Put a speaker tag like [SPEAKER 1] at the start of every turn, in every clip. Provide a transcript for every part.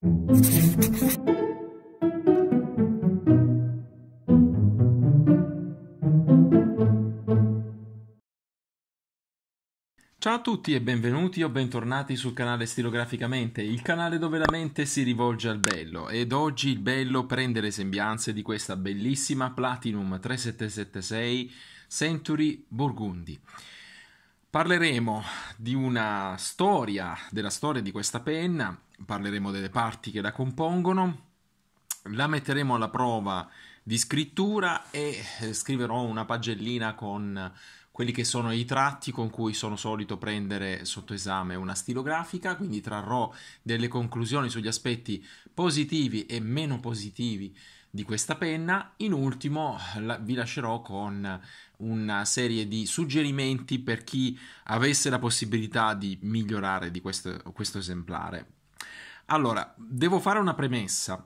[SPEAKER 1] Ciao a tutti e benvenuti o bentornati sul canale Stilograficamente, il canale dove la mente si rivolge al bello ed oggi il bello prende le sembianze di questa bellissima Platinum 3776 Century Burgundy. Parleremo di una storia, della storia di questa penna parleremo delle parti che la compongono, la metteremo alla prova di scrittura e eh, scriverò una pagellina con quelli che sono i tratti con cui sono solito prendere sotto esame una stilografica, quindi trarrò delle conclusioni sugli aspetti positivi e meno positivi di questa penna. In ultimo la, vi lascerò con una serie di suggerimenti per chi avesse la possibilità di migliorare di questo, questo esemplare. Allora, devo fare una premessa.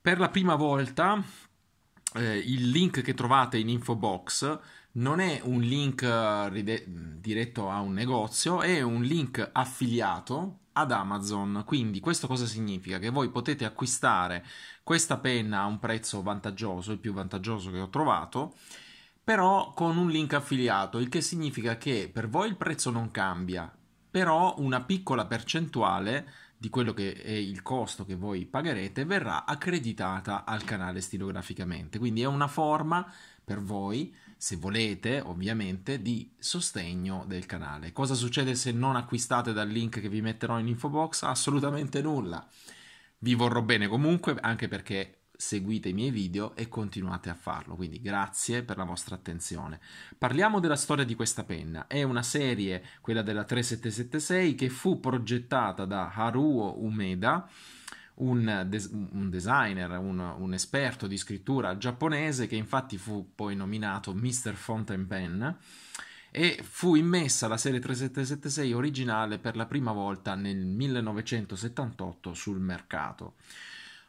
[SPEAKER 1] Per la prima volta eh, il link che trovate in info box non è un link eh, ride- diretto a un negozio, è un link affiliato ad Amazon. Quindi questo cosa significa? Che voi potete acquistare questa penna a un prezzo vantaggioso, il più vantaggioso che ho trovato, però con un link affiliato, il che significa che per voi il prezzo non cambia, però una piccola percentuale di quello che è il costo che voi pagherete verrà accreditata al canale stilograficamente. Quindi è una forma per voi, se volete ovviamente, di sostegno del canale. Cosa succede se non acquistate dal link che vi metterò in info box? Assolutamente nulla. Vi vorrò bene comunque, anche perché seguite i miei video e continuate a farlo, quindi grazie per la vostra attenzione. Parliamo della storia di questa penna, è una serie, quella della 3776, che fu progettata da Haruo Umeda, un, des- un, designer, un, un, esperto di scrittura giapponese che infatti fu poi nominato Mr. Fountain Pen e fu immessa la serie 3776 originale per la prima volta nel 1978 sul mercato.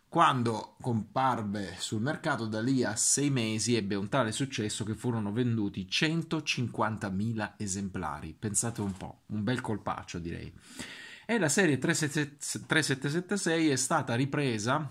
[SPEAKER 1] Quando comparve sul mercato da lì a sei mesi ebbe un tale successo che furono venduti 150.000 esemplari. Pensate un po', un bel colpaccio direi. E la serie 3776 è stata ripresa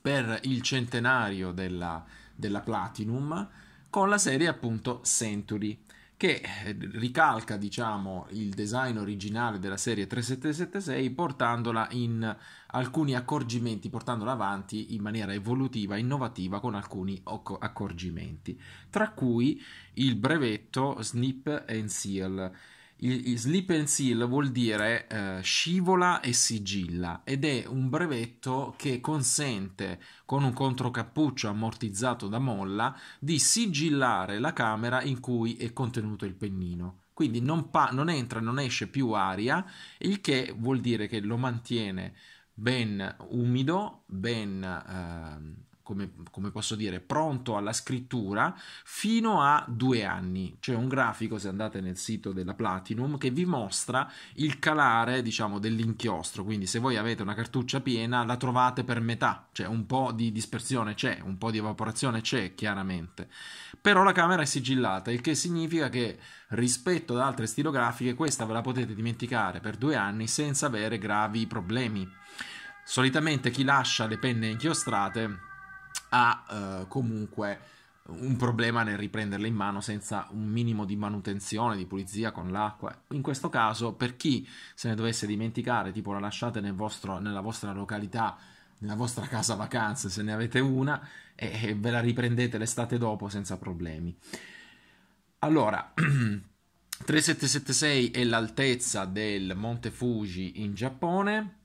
[SPEAKER 1] per il centenario della, della Platinum con la serie appunto Century che eh, ricalca diciamo, il design originale della serie 3776 portandola in alcuni accorgimenti, portandola avanti in maniera evolutiva, innovativa con alcuni accorgimenti, tra cui il brevetto Snip and Seal il, il slip and seal vuol dire eh, scivola e sigilla ed è un brevetto che consente con un controcappuccio ammortizzato da molla di sigillare la camera in cui è contenuto il pennino. Quindi non, pa- non entra, non esce più aria, il che vuol dire che lo mantiene ben umido, ben eh, come, come, posso dire, pronto alla scrittura fino a due anni. C'è un grafico, se andate nel sito della Platinum, che vi mostra il calare, diciamo, dell'inchiostro. Quindi se voi avete una cartuccia piena, la trovate per metà. Cioè un po' di dispersione c'è, un po' di evaporazione c'è, chiaramente. Però la camera è sigillata, il che significa che rispetto ad altre stilografiche questa ve la potete dimenticare per due anni senza avere gravi problemi. Solitamente chi lascia le penne inchiostrate ha eh, comunque un problema nel riprenderle in mano senza un minimo di manutenzione, di pulizia con l'acqua. In questo caso, per chi se ne dovesse dimenticare, tipo la lasciate nel vostro, nella vostra località, nella vostra casa vacanze, se ne avete una, e, e ve la riprendete l'estate dopo senza problemi. Allora, 3776 è l'altezza del Monte Fuji in Giappone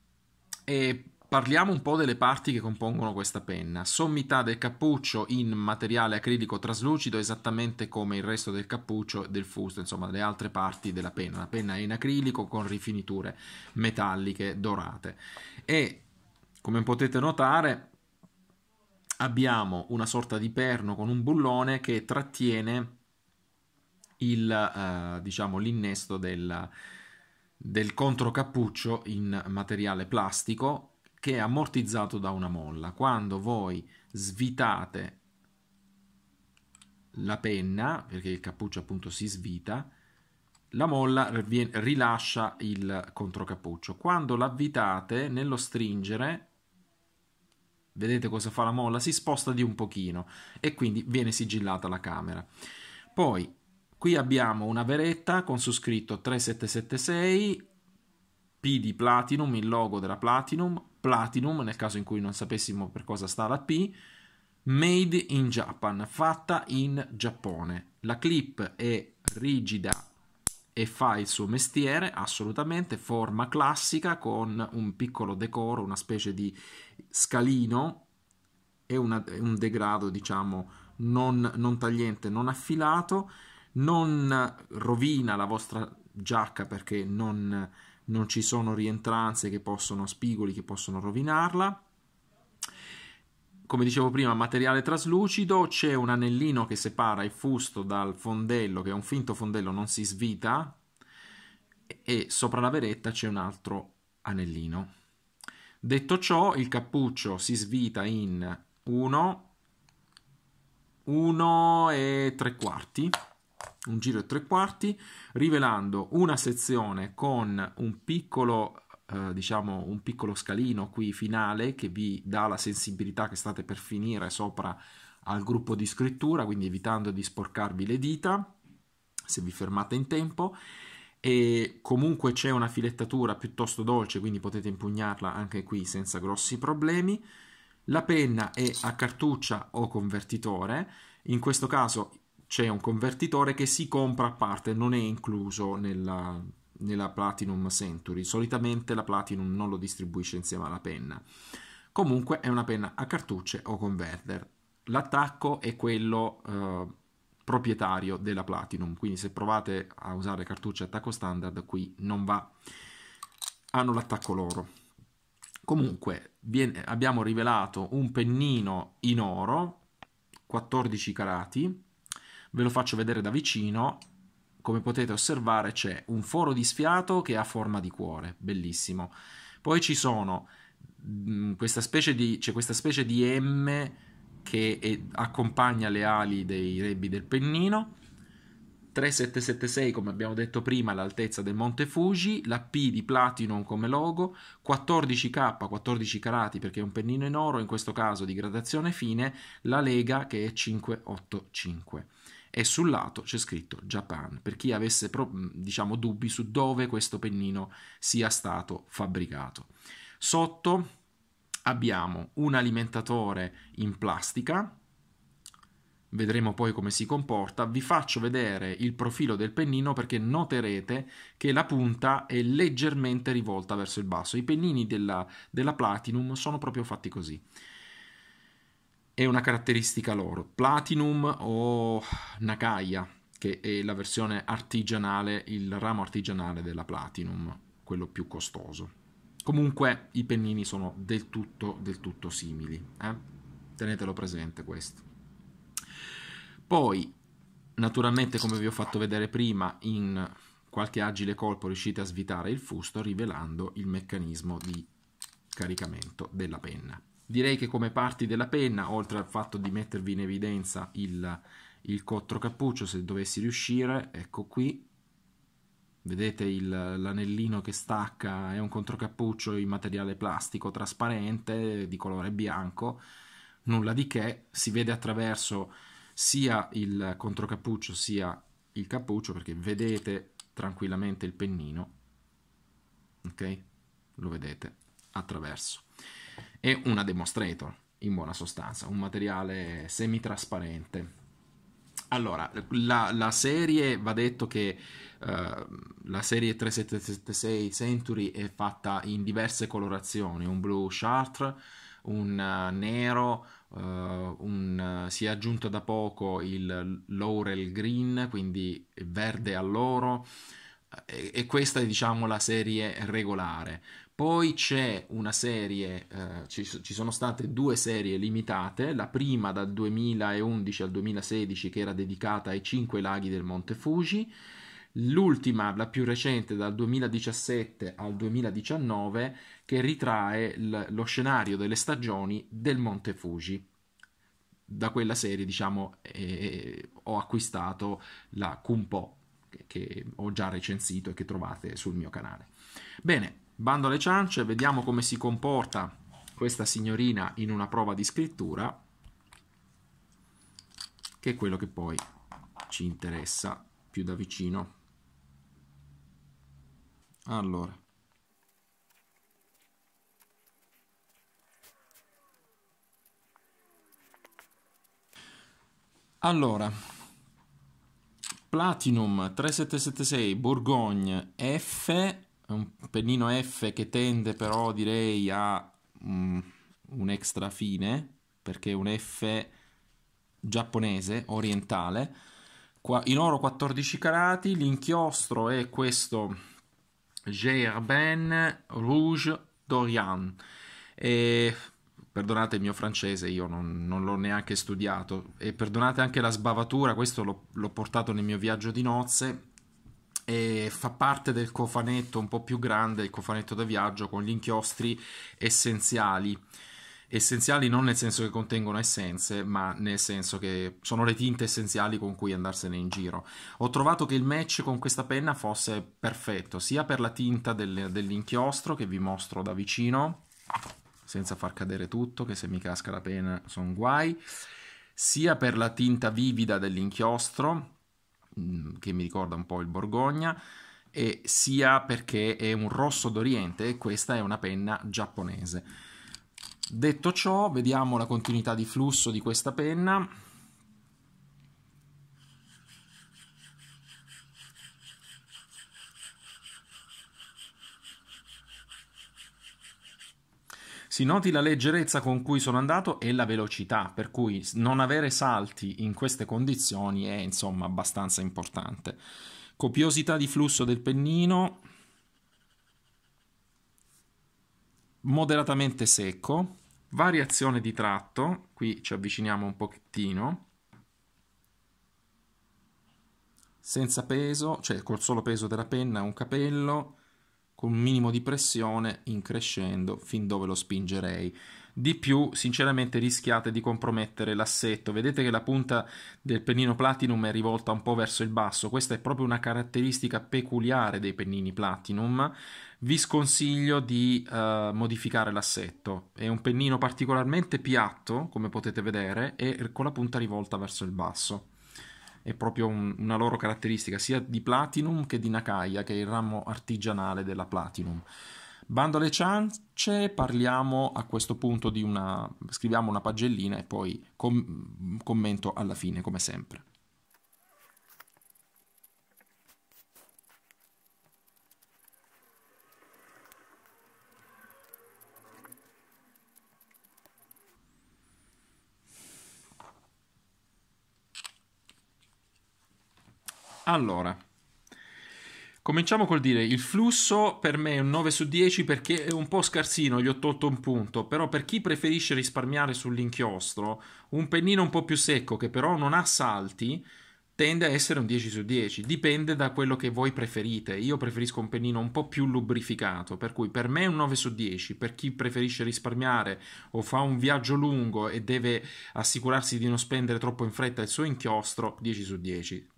[SPEAKER 1] e Parliamo un po' delle parti che compongono questa penna. Sommità del cappuccio in materiale acrilico traslucido, esattamente come il resto del cappuccio e del fusto, insomma, le altre parti della penna. La penna è in acrilico con rifiniture metalliche dorate. E come potete notare, abbiamo una sorta di perno con un bullone che trattiene il, eh, diciamo, l'innesto del, del controcappuccio in materiale plastico che è ammortizzato da una molla. Quando voi svitate la penna, perché il cappuccio appunto si svita, la molla rilascia il controcappuccio. Quando l'avvitate, nello stringere, vedete cosa fa la molla? Si sposta di un pochino e quindi viene sigillata la camera. Poi, qui abbiamo una veretta con su scritto 3776, P di Platinum, il logo della Platinum, Platinum, nel caso in cui non sapessimo per cosa sta la P, Made in Japan, fatta in Giappone. La clip è rigida e fa il suo mestiere, assolutamente, forma classica con un piccolo decoro, una specie di scalino e una, un degrado, diciamo, non, non tagliente, non affilato, non rovina la vostra giacca perché non non ci sono rientranze che possono, spigoli che possono rovinarla. Come dicevo prima, materiale traslucido, c'è un anellino che separa il fusto dal fondello, che è un finto fondello, non si svita, e sopra la veretta c'è un altro anellino. Detto ciò, il cappuccio si svita in 1, 1 e 3 quarti un giro e tre quarti, rivelando una sezione con un piccolo eh, diciamo un piccolo scalino qui finale che vi dà la sensibilità che state per finire sopra al gruppo di scrittura quindi evitando di sporcarvi le dita se vi fermate in tempo e comunque c'è una filettatura piuttosto dolce quindi potete impugnarla anche qui senza grossi problemi la penna è a cartuccia o convertitore in questo caso c'è un convertitore che si compra a parte, non è incluso nella, nella Platinum Century. Solitamente la Platinum non lo distribuisce insieme alla penna. Comunque è una penna a cartucce o converter. L'attacco è quello eh, proprietario della Platinum, quindi se provate a usare cartucce attacco standard qui non va. Hanno l'attacco loro. Comunque viene, abbiamo rivelato un pennino in oro, 14 carati, ve lo faccio vedere da vicino come potete osservare c'è un foro di sfiato che ha forma di cuore, bellissimo. Poi ci sono mh, mm, questa specie di, c'è questa specie di M che è, accompagna le ali dei rebbi del Pennino. 3776 come abbiamo detto prima l'altezza del Monte Fuji, la P di Platinum come logo, 14K, 14 carati perché è un pennino in oro, in questo caso di gradazione fine, la lega che è 585 e sul lato c'è scritto Japan, per chi avesse diciamo, dubbi su dove questo pennino sia stato fabbricato. Sotto abbiamo un alimentatore in plastica, vedremo poi come si comporta, vi faccio vedere il profilo del pennino perché noterete che la punta è leggermente rivolta verso il basso. I pennini della, della Platinum sono proprio fatti così è una caratteristica loro. Platinum o Nakaya, che è la versione artigianale, il ramo artigianale della Platinum, quello più costoso. Comunque i pennini sono del tutto, del tutto simili. Eh? Tenetelo presente questo. Poi, naturalmente, come vi ho fatto vedere prima, in qualche agile colpo riuscite a svitare il fusto rivelando il meccanismo di caricamento della penna. Direi che come parti della penna, oltre al fatto di mettervi in evidenza il, il contro cappuccio, se dovessi riuscire, ecco qui, vedete il, l'anellino che stacca, è un controcappuccio in materiale plastico trasparente di colore bianco, nulla di che, si vede attraverso sia il controcappuccio sia il cappuccio perché vedete tranquillamente il pennino, ok? Lo vedete attraverso e una demonstrator, in buona sostanza, un materiale semitrasparente. Allora, la, la, serie, va detto che uh, la serie 3776 Century è fatta in diverse colorazioni, un blu chartre, un uh, nero, uh, un, si è aggiunto da poco il laurel green, quindi verde all'oro, e, e questa è diciamo la serie regolare. Poi c'è una serie, eh, ci, ci, sono state due serie limitate, la prima dal 2011 al 2016 che era dedicata ai cinque laghi del Monte Fuji, l'ultima, la più recente, dal 2017 al 2019 che ritrae l- lo scenario delle stagioni del Monte Fuji. Da quella serie, diciamo, eh, ho acquistato la Kumpo che ho già recensito e che trovate sul mio canale. Bene, Bando alle ciance, vediamo come si comporta questa signorina in una prova di scrittura, che è quello che poi ci interessa più da vicino. Allora. Allora, Platinum 3776 Borgogne F è un pennino F che tende però direi a um, un extra fine perché è un F giapponese orientale Qua, in oro 14 carati l'inchiostro è questo Gerben Rouge Dorian e perdonate il mio francese, io non, non, l'ho neanche studiato e perdonate anche la sbavatura, questo l'ho, l'ho, portato nel mio viaggio di nozze e fa parte del cofanetto un po' più grande, il cofanetto da viaggio con gli inchiostri essenziali. Essenziali non nel senso che contengono essenze, ma nel senso che sono le tinte essenziali con cui andarsene in giro. Ho trovato che il match con questa penna fosse perfetto, sia per la tinta del, dell'inchiostro che vi mostro da vicino, senza far cadere tutto, che se mi casca la penna sono guai, sia per la tinta vivida dell'inchiostro, Mm, che mi ricorda un po' il Borgogna, e sia perché è un rosso d'Oriente e questa è una penna giapponese. Detto ciò, vediamo la continuità di flusso di questa penna Si noti la leggerezza con cui sono andato e la velocità, per cui non avere salti in queste condizioni è insomma abbastanza importante. Copiosità di flusso del pennino, moderatamente secco, variazione di tratto, qui ci avviciniamo un pochettino, senza peso, cioè col solo peso della penna, un capello, con un minimo di pressione in crescendo fin dove lo spingerei. Di più, sinceramente, rischiate di compromettere l'assetto. Vedete che la punta del pennino Platinum è rivolta un po' verso il basso. Questa è proprio una caratteristica peculiare dei pennini Platinum. Vi sconsiglio di uh, modificare l'assetto. È un pennino particolarmente piatto, come potete vedere, e con la punta rivolta verso il basso è proprio un, una loro caratteristica, sia di Platinum che di Nakaya, che è il ramo artigianale della Platinum. Bando alle ciance, parliamo a questo punto di una... scriviamo una pagellina e poi com- commento alla fine, come sempre. Allora, cominciamo col dire il flusso per me è un 9 su 10 perché è un po' scarsino, gli ho tolto un punto, però per chi preferisce risparmiare sull'inchiostro, un pennino un po' più secco che però non ha salti, tende a essere un 10 su 10, dipende da quello che voi preferite. Io preferisco un pennino un po' più lubrificato, per cui per me è un 9 su 10, per chi preferisce risparmiare o fa un viaggio lungo e deve assicurarsi di non spendere troppo in fretta il suo inchiostro, 10 su 10.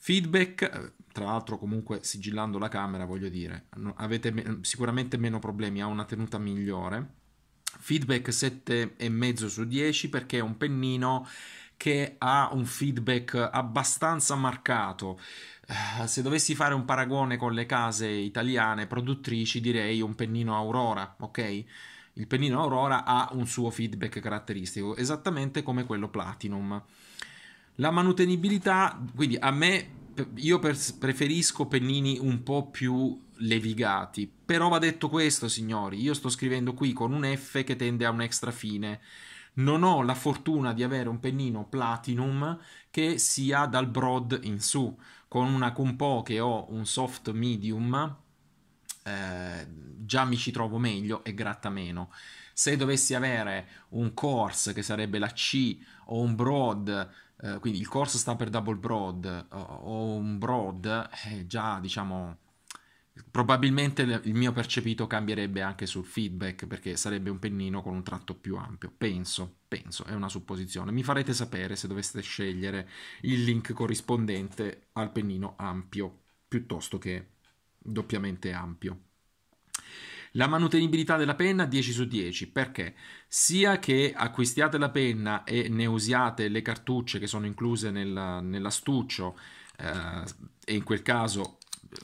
[SPEAKER 1] Feedback, eh, tra l'altro comunque sigillando la camera, voglio dire, avete me- sicuramente meno problemi, ha una tenuta migliore. Feedback 7,5 su 10 perché è un pennino che ha un feedback abbastanza marcato. Eh, se dovessi fare un paragone con le case italiane produttrici, direi un pennino Aurora, ok? Il pennino Aurora ha un suo feedback caratteristico, esattamente come quello Platinum. La manutenibilità, quindi a me, io preferisco pennini un po' più levigati, però va detto questo signori, io sto scrivendo qui con un F che tende a un extra fine, non ho la fortuna di avere un pennino platinum che sia dal broad in su, con una compo che ho un soft medium, eh, già mi ci trovo meglio e gratta meno. Se dovessi avere un course che sarebbe la C o un broad eh, quindi il corso sta per double broad o, o un broad, eh, già diciamo probabilmente il mio percepito cambierebbe anche sul feedback perché sarebbe un pennino con un tratto più ampio. Penso, penso, è una supposizione. Mi farete sapere se doveste scegliere il link corrispondente al pennino ampio piuttosto che doppiamente ampio. La manutenibilità della penna 10 su 10 perché sia che acquistiate la penna e ne usiate le cartucce che sono incluse nel, nell'astuccio eh, e in quel caso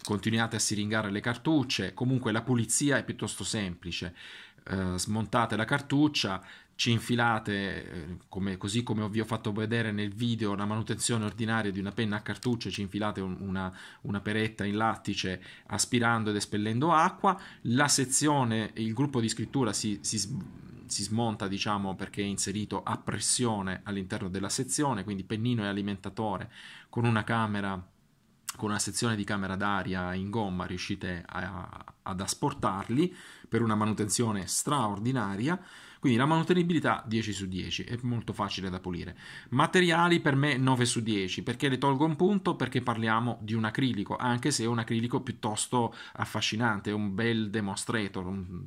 [SPEAKER 1] continuate a siringare le cartucce, comunque la pulizia è piuttosto semplice. Eh, smontate la cartuccia, ci infilate, eh, come, così come vi ho fatto vedere nel video, la manutenzione ordinaria di una penna a cartuccia, ci infilate una, una peretta in lattice aspirando ed espellendo acqua, la sezione, il gruppo di scrittura si, si, si smonta diciamo perché è inserito a pressione all'interno della sezione, quindi pennino e alimentatore con una camera con una sezione di camera d'aria in gomma riuscite a, a, ad asportarli per una manutenzione straordinaria quindi la manutenibilità 10 su 10, è molto facile da pulire. Materiali per me 9 su 10, perché le tolgo un punto? Perché parliamo di un acrilico, anche se è un acrilico piuttosto affascinante, è un bel demonstrator, un...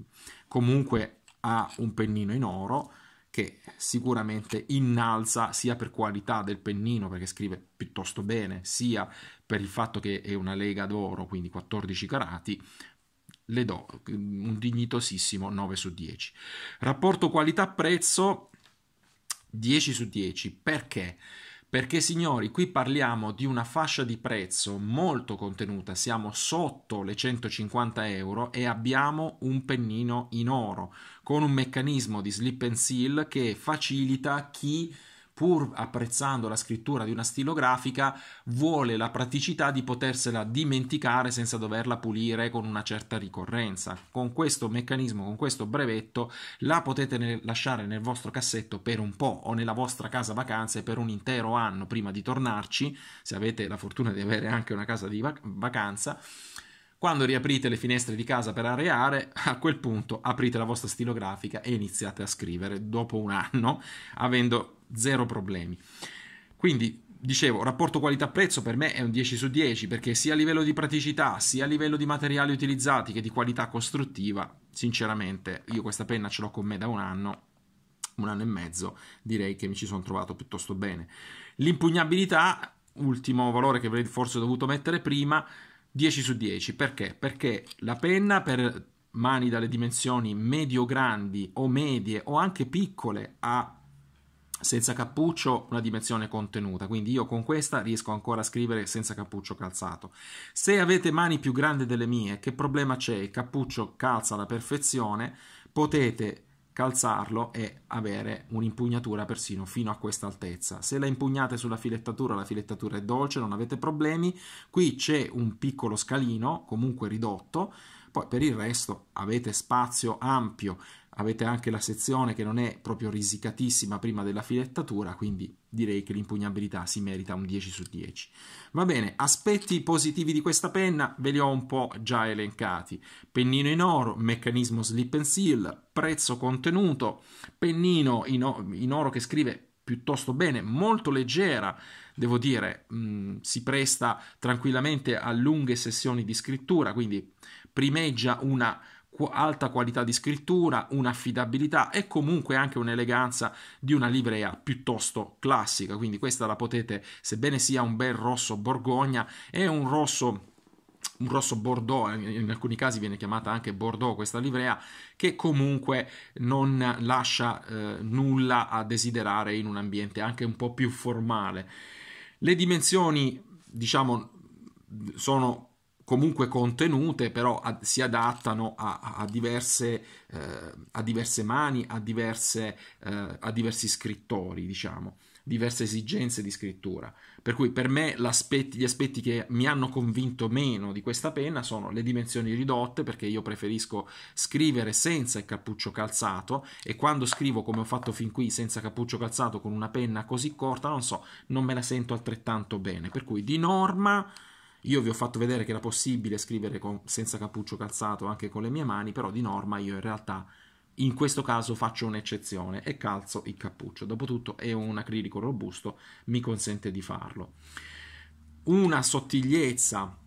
[SPEAKER 1] comunque ha un pennino in oro che sicuramente innalza sia per qualità del pennino, perché scrive piuttosto bene, sia per il fatto che è una lega d'oro, quindi 14 carati, le do un dignitosissimo 9 su 10. Rapporto qualità-prezzo 10 su 10. Perché? Perché signori, qui parliamo di una fascia di prezzo molto contenuta, siamo sotto le 150 euro e abbiamo un pennino in oro con un meccanismo di slip and seal che facilita chi pur apprezzando la scrittura di una stilografica, vuole la praticità di potersela dimenticare senza doverla pulire con una certa ricorrenza. Con questo meccanismo, con questo brevetto, la potete ne- lasciare nel vostro cassetto per un po' o nella vostra casa vacanze per un intero anno prima di tornarci, se avete la fortuna di avere anche una casa di vac- vacanza. Quando riaprite le finestre di casa per areare, a quel punto aprite la vostra stilografica e iniziate a scrivere dopo un anno, avendo zero problemi. Quindi, dicevo, rapporto qualità-prezzo per me è un 10 su 10 perché sia a livello di praticità, sia a livello di materiali utilizzati che di qualità costruttiva, sinceramente, io questa penna ce l'ho con me da un anno, un anno e mezzo, direi che mi ci sono trovato piuttosto bene. L'impugnabilità, ultimo valore che avrei forse dovuto mettere prima, 10 su 10, perché? Perché la penna per mani dalle dimensioni medio-grandi o medie o anche piccole ha senza cappuccio una dimensione contenuta, quindi io con questa riesco ancora a scrivere senza cappuccio calzato. Se avete mani più grandi delle mie, che problema c'è? Il cappuccio calza alla perfezione, potete calzarlo e avere un'impugnatura persino fino a questa altezza. Se la impugnate sulla filettatura, la filettatura è dolce, non avete problemi. Qui c'è un piccolo scalino, comunque ridotto, poi per il resto avete spazio ampio avete anche la sezione che non è proprio risicatissima prima della filettatura, quindi direi che l'impugnabilità si merita un 10 su 10. Va bene, aspetti positivi di questa penna ve li ho un po' già elencati. Pennino in oro, meccanismo slip and seal, prezzo contenuto, pennino in oro che scrive piuttosto bene, molto leggera, devo dire, mh, mm, si presta tranquillamente a lunghe sessioni di scrittura, quindi primeggia una alta qualità di scrittura, un'affidabilità e comunque anche un'eleganza di una livrea piuttosto classica. Quindi questa la potete, sebbene sia un bel rosso borgogna, è un rosso un rosso bordeaux, eh, in alcuni casi viene chiamata anche bordeaux questa livrea, che comunque non lascia eh, nulla a desiderare in un ambiente anche un po' più formale. Le dimensioni, diciamo, sono comunque contenute, però a, si adattano a, a, diverse, eh, a, diverse, mani, a, diverse, eh, a diversi scrittori, diciamo, diverse esigenze di scrittura. Per cui per me gli aspetti che mi hanno convinto meno di questa penna sono le dimensioni ridotte, perché io preferisco scrivere senza il cappuccio calzato e quando scrivo come ho fatto fin qui senza cappuccio calzato con una penna così corta, non so, non me la sento altrettanto bene. Per cui di norma io vi ho fatto vedere che era possibile scrivere con, senza cappuccio calzato anche con le mie mani, però di norma io in realtà in questo caso faccio un'eccezione e calzo il cappuccio. Dopotutto è un acrilico robusto, mi consente di farlo. Una sottigliezza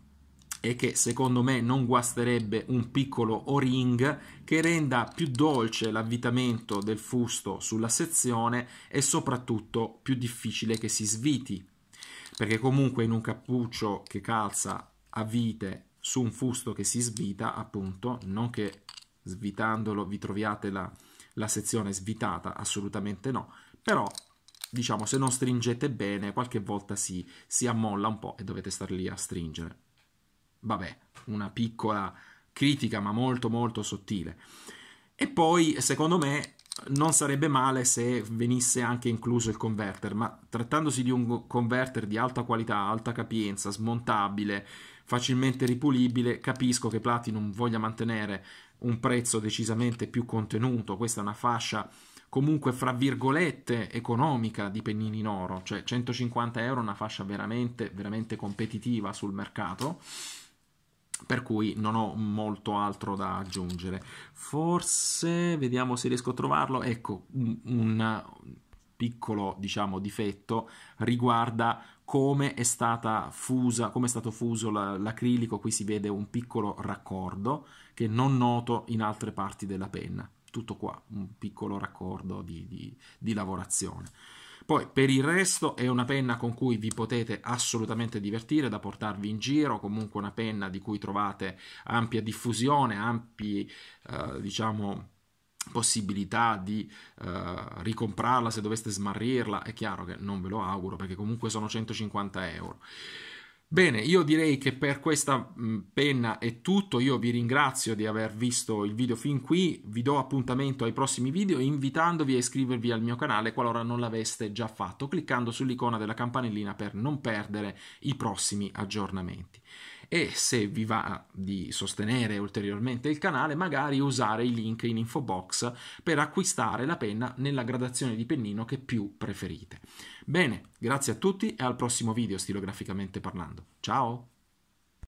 [SPEAKER 1] e che secondo me non guasterebbe un piccolo o-ring che renda più dolce l'avvitamento del fusto sulla sezione e soprattutto più difficile che si sviti perché comunque in un cappuccio che calza a vite su un fusto che si svita, appunto, non che svitandolo vi troviate la, la sezione svitata, assolutamente no, però diciamo se non stringete bene qualche volta si, si ammolla un po' e dovete star lì a stringere. Vabbè, una piccola critica ma molto molto sottile. E poi secondo me non sarebbe male se venisse anche incluso il converter, ma trattandosi di un converter di alta qualità, alta capienza, smontabile, facilmente ripulibile, capisco che Platinum voglia mantenere un prezzo decisamente più contenuto, questa è una fascia comunque fra virgolette economica di pennini in oro, cioè 150 euro è una fascia veramente, veramente competitiva sul mercato per cui non ho molto altro da aggiungere. Forse vediamo se riesco a trovarlo. Ecco, un, un piccolo, diciamo, difetto riguarda come è stata fusa, come è stato fuso l'acrilico, qui si vede un piccolo raccordo che non noto in altre parti della penna. Tutto qua, un piccolo raccordo di, di, di lavorazione. Poi per il resto è una penna con cui vi potete assolutamente divertire, da portarvi in giro, comunque una penna di cui trovate ampia diffusione, ampi, eh, diciamo, possibilità di uh, ricomprarla se doveste smarrirla, è chiaro che non ve lo auguro perché comunque sono 150 euro. Bene, io direi che per questa penna è tutto, io vi ringrazio di aver visto il video fin qui, vi do appuntamento ai prossimi video invitandovi a iscrivervi al mio canale qualora non l'aveste già fatto, cliccando sull'icona della campanellina per non perdere i prossimi aggiornamenti. E se vi va di sostenere ulteriormente il canale, magari usare i link in info box per acquistare la penna nella gradazione di pennino che più preferite. Bene, grazie a tutti e al prossimo video stilograficamente parlando. Ciao!